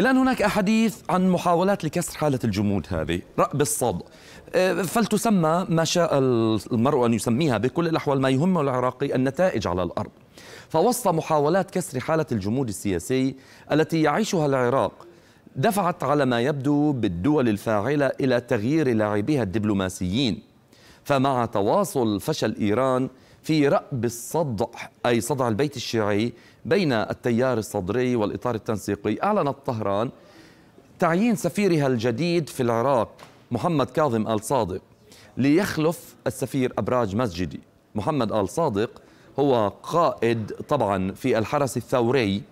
الآن هناك أحاديث عن محاولات لكسر حالة الجمود هذه رأب الصد آه، فلتسمى ما شاء المرء أن يسميها بكل الأحوال ما يهم العراقي النتائج على الأرض فوسط محاولات كسر حالة الجمود السياسي التي يعيشها العراق دفعت على ما يبدو بالدول الفاعلة إلى تغيير لاعبيها الدبلوماسيين فمع تواصل فشل إيران في رأب الصدع أي صدع البيت الشيعي بين التيار الصدري والإطار التنسيقي أعلنت طهران تعيين سفيرها الجديد في العراق محمد كاظم آل صادق ليخلف السفير أبراج مسجدي محمد آل صادق هو قائد طبعا في الحرس الثوري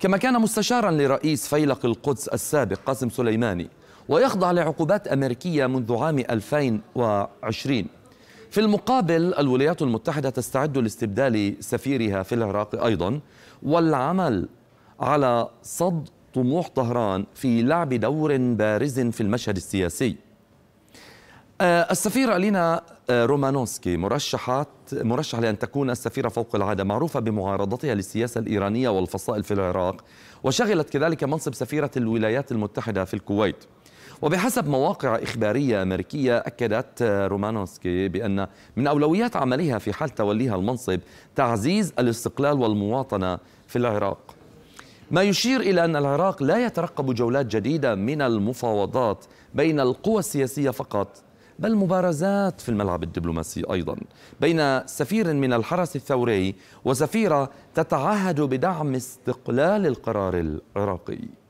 كما كان مستشارا لرئيس فيلق القدس السابق قاسم سليماني ويخضع لعقوبات أمريكية منذ عام 2020 في المقابل الولايات المتحدة تستعد لاستبدال سفيرها في العراق أيضا والعمل على صد طموح طهران في لعب دور بارز في المشهد السياسي آه، السفيرة ألينا آه، رومانوسكي مرشحة مرشح لأن تكون السفيرة فوق العادة معروفة بمعارضتها للسياسة الإيرانية والفصائل في العراق وشغلت كذلك منصب سفيرة الولايات المتحدة في الكويت وبحسب مواقع إخبارية أمريكية أكدت رومانوسكي بأن من أولويات عملها في حال توليها المنصب تعزيز الاستقلال والمواطنة في العراق ما يشير إلى أن العراق لا يترقب جولات جديدة من المفاوضات بين القوى السياسية فقط بل مبارزات في الملعب الدبلوماسي ايضا بين سفير من الحرس الثوري وسفيره تتعهد بدعم استقلال القرار العراقي